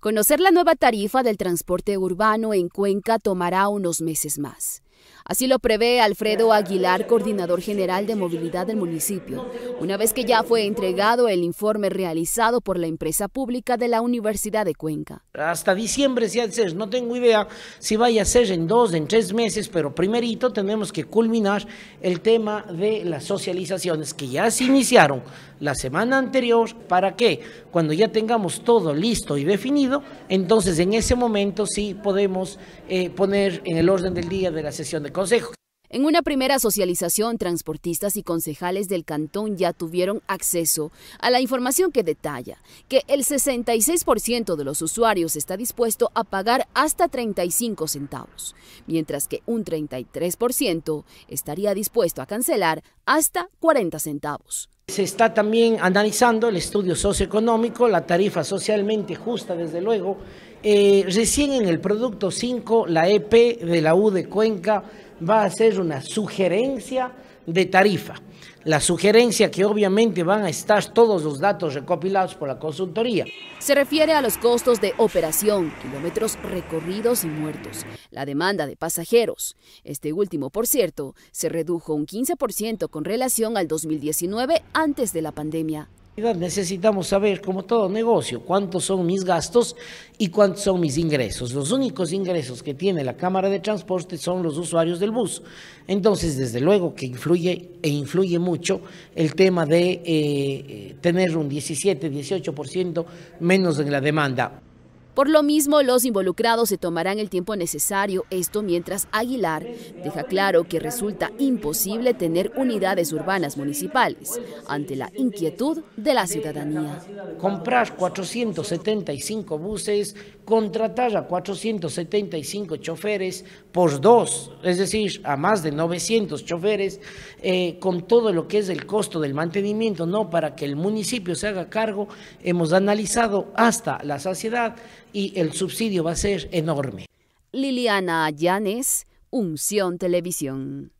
Conocer la nueva tarifa del transporte urbano en Cuenca tomará unos meses más. Así lo prevé Alfredo Aguilar, coordinador general de movilidad del municipio, una vez que ya fue entregado el informe realizado por la empresa pública de la Universidad de Cuenca. Hasta diciembre si si ser, no tengo idea si vaya a ser en dos, en tres meses, pero primerito tenemos que culminar el tema de las socializaciones que ya se iniciaron la semana anterior para que cuando ya tengamos todo listo y definido, entonces en ese momento sí podemos eh, poner en el orden del día de la sesión de en una primera socialización, transportistas y concejales del cantón ya tuvieron acceso a la información que detalla que el 66% de los usuarios está dispuesto a pagar hasta 35 centavos, mientras que un 33% estaría dispuesto a cancelar hasta 40 centavos. Se está también analizando el estudio socioeconómico, la tarifa socialmente justa, desde luego. Eh, recién en el producto 5, la EP de la U de Cuenca va a ser una sugerencia de tarifa. La sugerencia que obviamente van a estar todos los datos recopilados por la consultoría. Se refiere a los costos de operación, kilómetros recorridos y muertos, la demanda de pasajeros. Este último, por cierto, se redujo un 15% con relación al 2019 antes de la pandemia necesitamos saber, como todo negocio, cuántos son mis gastos y cuántos son mis ingresos. Los únicos ingresos que tiene la Cámara de Transporte son los usuarios del bus. Entonces, desde luego que influye e influye mucho el tema de eh, eh, tener un 17, 18% menos en la demanda. Por lo mismo, los involucrados se tomarán el tiempo necesario, esto mientras Aguilar deja claro que resulta imposible tener unidades urbanas municipales ante la inquietud de la ciudadanía. Comprar 475 buses, contratar a 475 choferes por dos, es decir, a más de 900 choferes, eh, con todo lo que es el costo del mantenimiento, no para que el municipio se haga cargo, hemos analizado hasta la saciedad y el subsidio va a ser enorme. Liliana Llanes, Unción Televisión.